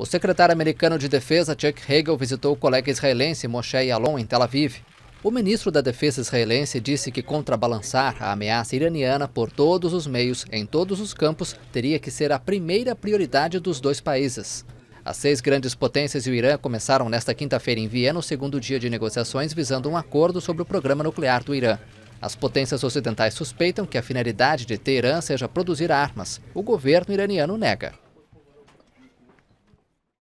O secretário americano de Defesa Chuck Hagel visitou o colega israelense Moshe Yalon em Tel Aviv. O ministro da Defesa israelense disse que contrabalançar a ameaça iraniana por todos os meios, em todos os campos, teria que ser a primeira prioridade dos dois países. As seis grandes potências e o Irã começaram nesta quinta-feira em Viena o segundo dia de negociações visando um acordo sobre o programa nuclear do Irã. As potências ocidentais suspeitam que a finalidade de Teherã seja produzir armas. O governo iraniano nega.